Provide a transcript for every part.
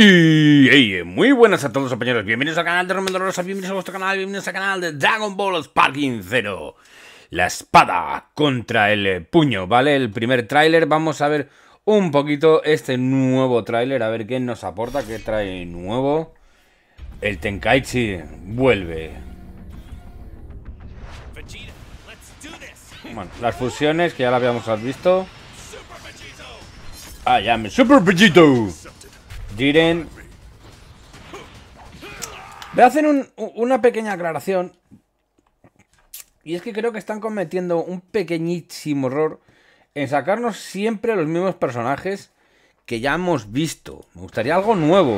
Y hey, muy buenas a todos compañeros, bienvenidos al canal de Romero Rosa, bienvenidos a vuestro canal, bienvenidos al canal de Dragon Ball Sparking Zero La espada contra el puño, ¿vale? El primer tráiler, vamos a ver un poquito este nuevo tráiler, a ver qué nos aporta, qué trae nuevo El Tenkaichi vuelve Bueno, las fusiones que ya las habíamos visto Ah, ya me... Super Vegito Jiren. Voy a hacer una pequeña aclaración. Y es que creo que están cometiendo un pequeñísimo error en sacarnos siempre los mismos personajes que ya hemos visto. Me gustaría algo nuevo.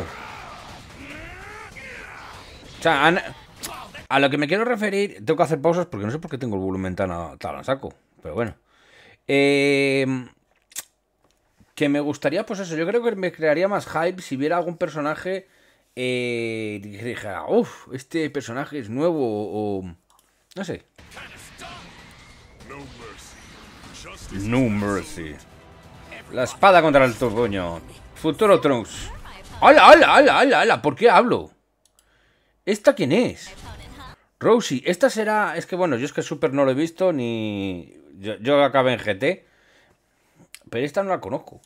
O sea, a lo que me quiero referir, tengo que hacer pausas porque no sé por qué tengo el volumen tan tan saco, pero bueno. Eh, que me gustaría, pues eso, yo creo que me crearía más hype si viera algún personaje eh, que dijera, uff, este personaje es nuevo o... no sé. No mercy. La espada contra el torgoño. Futuro Trunks. ¡Hala, hala, ala ala ala ala! por qué hablo? ¿Esta quién es? Rosie, esta será... Es que bueno, yo es que Super no lo he visto ni... Yo, yo acabé en GT. Pero esta no la conozco.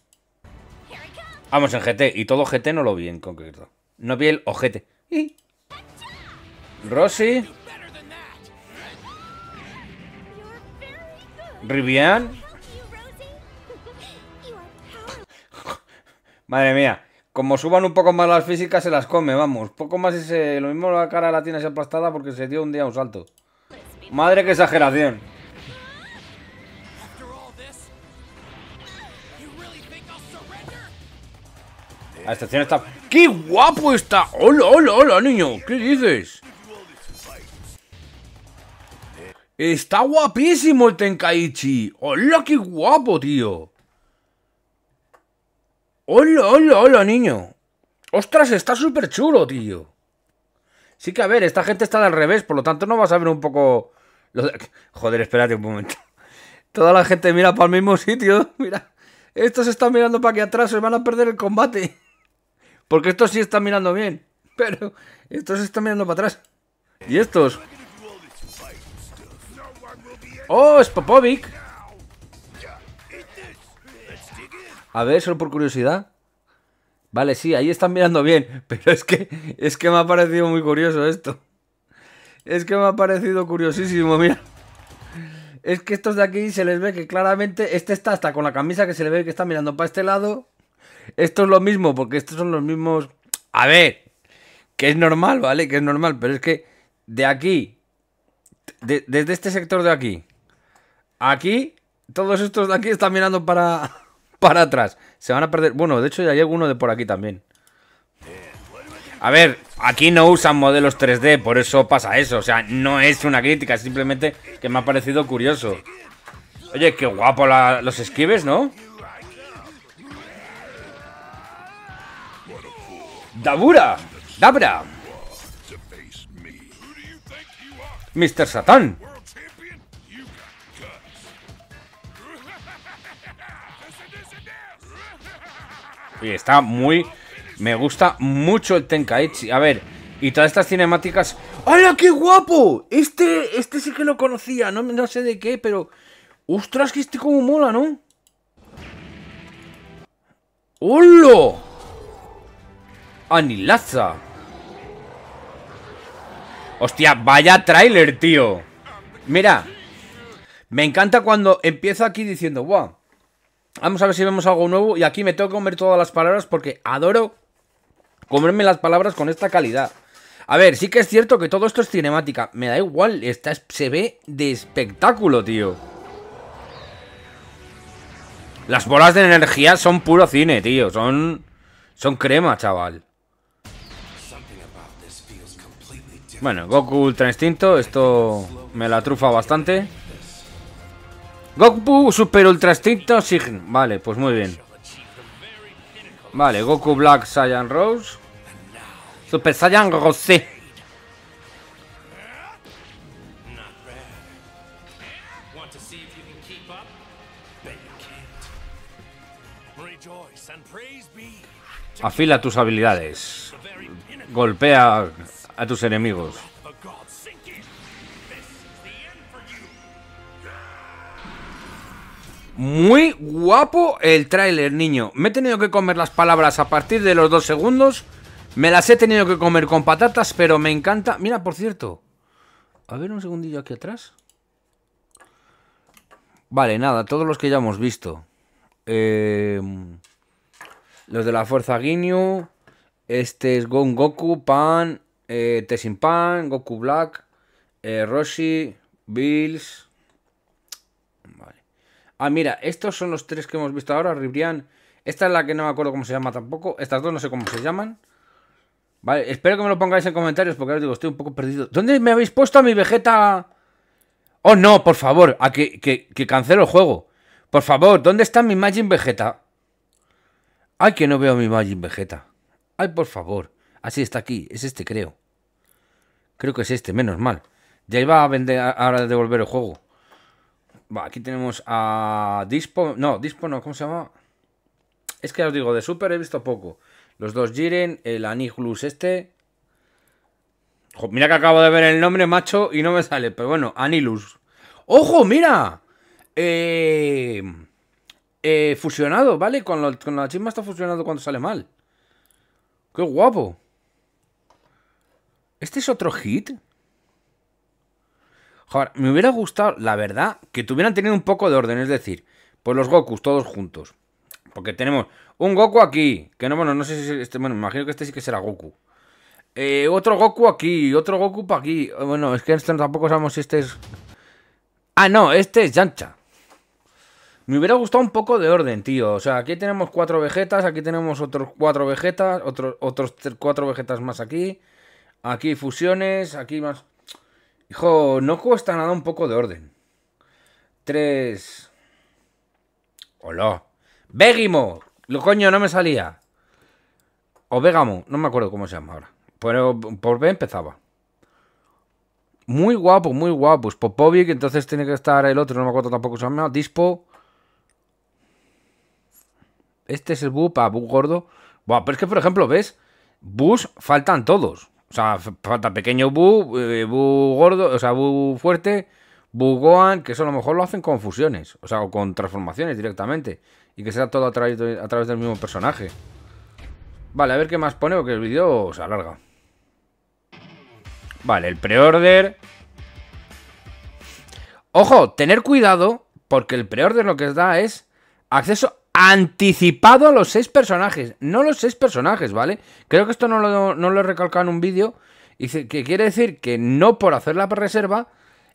Vamos en GT, y todo GT no lo vi en concreto. No vi el ojete. ¿Y? Rosy. Rivian. Madre mía. Como suban un poco más las físicas, se las come, vamos. Poco más ese... Lo mismo la cara la tienes aplastada porque se dio un día un salto. Madre que exageración. estación está... ¡Qué guapo está! ¡Hola, hola, hola, niño! ¿Qué dices? Está guapísimo el Tenkaichi. ¡Hola, qué guapo, tío! ¡Hola, hola, hola, niño! ¡Ostras, está súper chulo, tío! Sí que, a ver, esta gente está al revés, por lo tanto no vas a ver un poco... Lo Joder, espérate un momento. Toda la gente mira para el mismo sitio, mira. Estos están mirando para aquí atrás, se van a perder el combate. Porque estos sí están mirando bien. Pero estos están mirando para atrás. ¿Y estos? ¡Oh, es Popovic! A ver, solo por curiosidad. Vale, sí, ahí están mirando bien. Pero es que, es que me ha parecido muy curioso esto. Es que me ha parecido curiosísimo, mira. Es que estos de aquí se les ve que claramente... Este está hasta con la camisa que se le ve que está mirando para este lado. Esto es lo mismo, porque estos son los mismos... A ver, que es normal, ¿vale? Que es normal, pero es que de aquí, desde este sector de aquí, aquí, todos estos de aquí están mirando para, para atrás. Se van a perder... Bueno, de hecho ya hay alguno de por aquí también. A ver, aquí no usan modelos 3D, por eso pasa eso. O sea, no es una crítica, simplemente que me ha parecido curioso. Oye, qué guapo los esquives, ¿no? Dabura, Dabra. Mr. Satán. Y está muy... Me gusta mucho el Tenkaichi. A ver, y todas estas cinemáticas... ¡Hala, qué guapo! Este, este sí que lo conocía, no, no sé de qué, pero... ¡Ostras, que este como mola, ¿no? ¡Hola! Anilaza. Hostia, vaya tráiler, tío. Mira. Me encanta cuando empieza aquí diciendo, guau. Vamos a ver si vemos algo nuevo. Y aquí me tengo que comer todas las palabras porque adoro comerme las palabras con esta calidad. A ver, sí que es cierto que todo esto es cinemática. Me da igual, esta se ve de espectáculo, tío. Las bolas de energía son puro cine, tío. Son, son crema, chaval. Bueno, Goku Ultra Instinto, esto me la trufa bastante. Goku Super Ultra Instinto Sign. Vale, pues muy bien. Vale, Goku Black Saiyan Rose. Super Saiyan Rosé. Afila tus habilidades. Golpea a tus enemigos. Muy guapo el tráiler, niño. Me he tenido que comer las palabras a partir de los dos segundos. Me las he tenido que comer con patatas, pero me encanta. Mira, por cierto. A ver un segundillo aquí atrás. Vale, nada, todos los que ya hemos visto. Em, los de la Fuerza Ginyu, este es Gon Goku, Pan, eh, Tessin Pan, Goku Black, eh, Roshi, Bills. Ah, mira, estos son los tres que hemos visto ahora, Ribrian. Esta es la que no me acuerdo cómo se llama tampoco. Estas dos no sé cómo se llaman. Vale, espero que me lo pongáis en comentarios porque os digo, estoy un poco perdido. ¿Dónde me habéis puesto a mi Vegeta? Oh, no, por favor, a que, que, que cancelo el juego. Por favor, ¿dónde está mi Majin Vegeta? Ay, que no veo mi Majin Vegeta. Ay, por favor. Así está aquí. Es este, creo. Creo que es este, menos mal. Ya iba a vender ahora de devolver el juego. Va, aquí tenemos a Dispo. No, Dispo no, ¿cómo se llama? Es que os digo, de Super he visto poco. Los dos Giren, el Anilus, este. mira que acabo de ver el nombre, macho, y no me sale. Pero bueno, Anilus. ¡Ojo, mira! Eh, eh, fusionado, ¿vale? Con, la chisma está fusionado cuando sale mal. ¡Qué guapo! ¿Este es otro hit? Joder, me hubiera gustado, la verdad, que tuvieran tenido un poco de orden. Es decir, pues los Gokus todos juntos. Porque tenemos un Goku aquí. Que no, bueno, no sé si este. Bueno, imagino que este sí que será Goku. Eh, otro Goku aquí, otro Goku para aquí. Eh, bueno, es que este tampoco sabemos si este es. Ah, no, este es Yancha. Me hubiera gustado un poco de orden, tío. O sea, aquí tenemos cuatro vegetas, aquí tenemos otros cuatro vegetas, otros otros cuatro vegetas más aquí. Aquí fusiones, aquí más... Hijo, no cuesta nada un poco de orden. Tres... Hola. Begimo. Lo coño, no me salía. O Végamo no me acuerdo cómo se llama ahora. Pero por B empezaba. Muy guapo, muy guapo. Popovic, entonces tiene que estar el otro, no me acuerdo tampoco se llama. Dispo este es el Bu para Bu gordo. Buah, pero es que, por ejemplo, ¿ves? Bus faltan todos. O sea, falta pequeño Bu, eh, Bu gordo, o sea, Bu fuerte, Bu Gohan, que eso a lo mejor lo hacen con fusiones, o sea, o con transformaciones directamente. Y que sea todo a, a través del mismo personaje. Vale, a ver qué más pone, O que el vídeo se alarga. Vale, el pre-order. Ojo, tener cuidado, porque el pre-order lo que da es acceso anticipado a los seis personajes. No los seis personajes, ¿vale? Creo que esto no lo, he recalcado en un vídeo. que quiere decir que no por hacer la reserva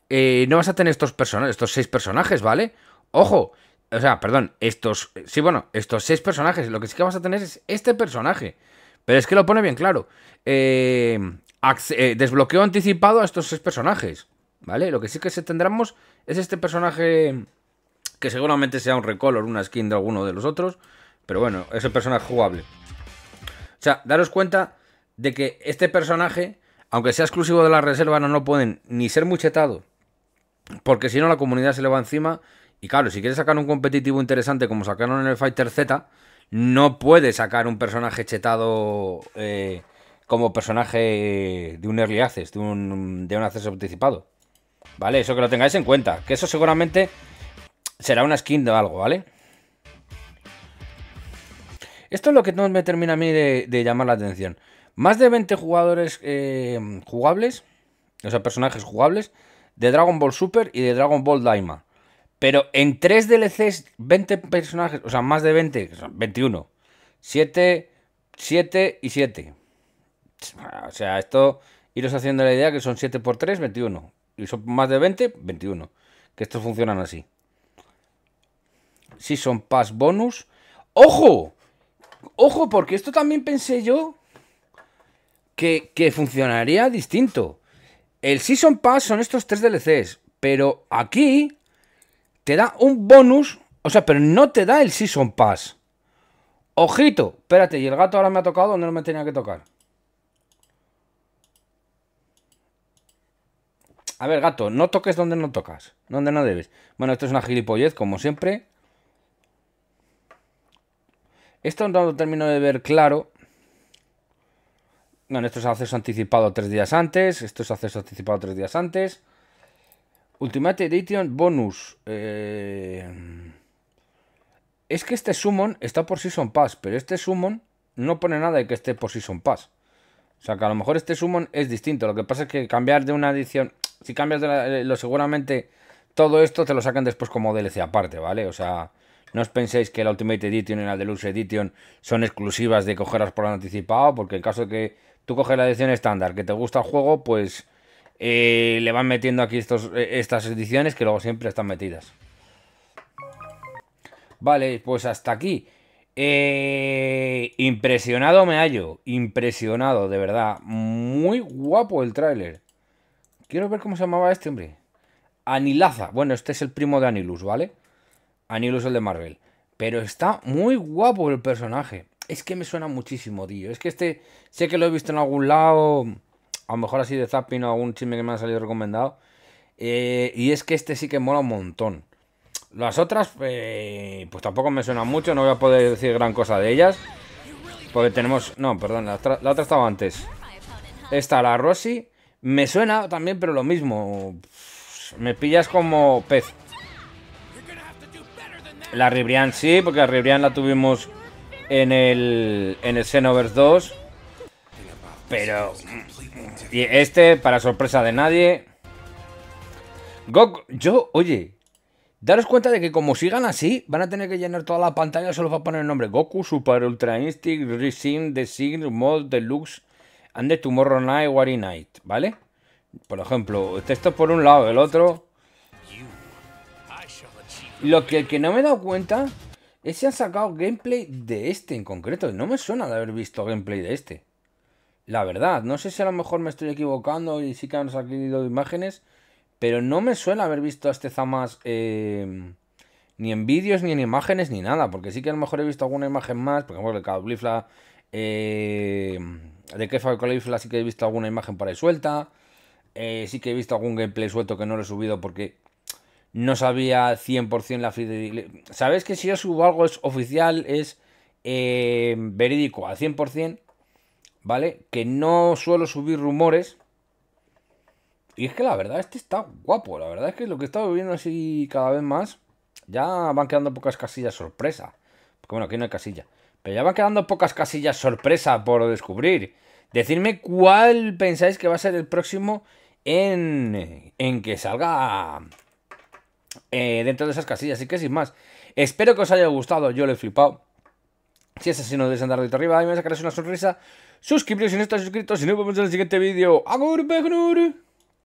eh, no vas a tener estos, personajes, estos seis personajes, ¿vale? Ojo, o sea, perdón, estos, eh, sí, bueno, estos seis personajes, lo que sí que vas a tener es este personaje. Pero es que lo pone bien claro. Eh, desbloqueo anticipado a estos seis personajes, ¿vale? Lo que sí que se tendremos es este personaje que seguramente sea un recolor, una skin de alguno de los otros, pero bueno, es el personaje jugable. O sea, daros cuenta de que este personaje, aunque sea exclusivo de la reserva, no, no pueden ni ser muchetado, porque si no la comunidad se le va encima. Y claro, si quieres sacar un competitivo interesante como sacaron en el Fighter Z, no puedes sacar un personaje chetado eh, como personaje de un early access, de un, de un acceso anticipado. ¿Vale? Eso que lo tengáis en cuenta. Que eso seguramente Será una skin de algo, ¿vale? Esto es lo que no me termina a mí de, llamar la atención. Más de 20 jugadores eh, jugables, o sea, personajes jugables, de Dragon Ball Super y de Dragon Ball Daima. Pero en 3 DLCs, 20 personajes, o sea, más de 20, 21. 7, 7 y 7. O sea, esto, iros haciendo la idea que son 7 por 3, 21. Y son más de 20, 21. Que estos funcionan así. Season Pass Bonus. ¡Ojo! ¡Ojo! Porque esto también pensé yo que, funcionaría distinto. El Season Pass son estos tres DLCs, pero aquí te da un bonus, o sea, pero no te da el Season Pass. Ojito, espérate, y el gato ahora me ha tocado donde no me tenía que tocar. A ver, gato, no toques donde no tocas, donde no debes. Bueno, esto es una gilipollez, como siempre. Esto no lo termino de ver claro. Bueno, esto es acceso anticipado tres días antes. Esto es acceso anticipado tres días antes. Ultimate Edition Bonus. Eh, es que este Summon está por Season Pass, pero este Summon no pone nada de que esté por Season Pass. O sea, que a lo mejor este Summon es distinto. Lo que pasa es que cambiar de una edición... Si cambias de la, eh, lo seguramente todo esto te lo sacan después como DLC aparte, ¿vale? O sea, no os penséis que la Ultimate Edition y la Deluxe Edition son exclusivas de cogerlas por anticipado, porque en caso de que tú coges la edición estándar, que te gusta el juego, pues eh, le van metiendo aquí estos, eh, estas ediciones que luego siempre están metidas. Vale, pues hasta aquí. Eh, impresionado me hallo, impresionado, de verdad. Muy guapo el tráiler. Quiero ver cómo se llamaba este hombre. Anilaza. Bueno, este es el primo de Anilus, ¿vale? a es el de Marvel. Pero está muy guapo el personaje. Es que me suena muchísimo, tío. Es que este, sé que lo he visto en algún lado, a lo mejor así de zapping o algún chisme que me han salido recomendado. Eh, y es que este sí que mola un montón. Las otras, eh, pues tampoco me suenan mucho, no voy a poder decir gran cosa de ellas. Porque tenemos... No, perdón, la otra, estaba antes. Esta, la Rosy, me suena también, pero lo mismo. Me pillas como pez. La Ribrian sí, porque la Ribrian la tuvimos en el, en el Xenoverse 2. Pero mm, y este, para sorpresa de nadie... Goku... yo, oye, daros cuenta de que como sigan así, van a tener que llenar toda la pantalla, solo va a poner el nombre Goku, Super Ultra Instinct, Resin, Design, Mod, Deluxe, and the Tomorrow Night, Night, ¿vale? Por ejemplo, este esto por un lado, el otro... Lo que, que no me he dado cuenta es si han sacado gameplay de este en concreto. No me suena de haber visto gameplay de este. La verdad, no sé si a lo mejor me estoy equivocando y sí que han sacado imágenes, pero no me suena haber visto a este Zamas eh, ni en vídeos, ni en imágenes, ni nada, porque sí que a lo mejor he visto alguna imagen más, por ejemplo, de Cablifla, eh, em, de Kefa sí que he visto alguna imagen para ahí suelta, eh, sí que he visto algún gameplay suelto que no lo he subido porque no sabía 100% la fidelidad. Sabes que si yo subo algo es oficial, es eh, verídico al 100%, ¿vale? Que no suelo subir rumores. Y es que la verdad, este está guapo. La verdad es que lo que estaba viendo así cada vez más, ya van quedando pocas casillas sorpresa. Porque bueno, aquí no hay casilla. Pero ya van quedando pocas casillas sorpresa por descubrir. Decidme cuál pensáis que va a ser el próximo en, en que salga eh, dentro de esas casillas. y que sin más, espero que os haya gustado. Yo lo he flipado. Si es así, no debes andar de arriba y me sacáis una sonrisa. Suscribiros si no estáis suscritos y nos vemos en el siguiente vídeo. ¡Agur,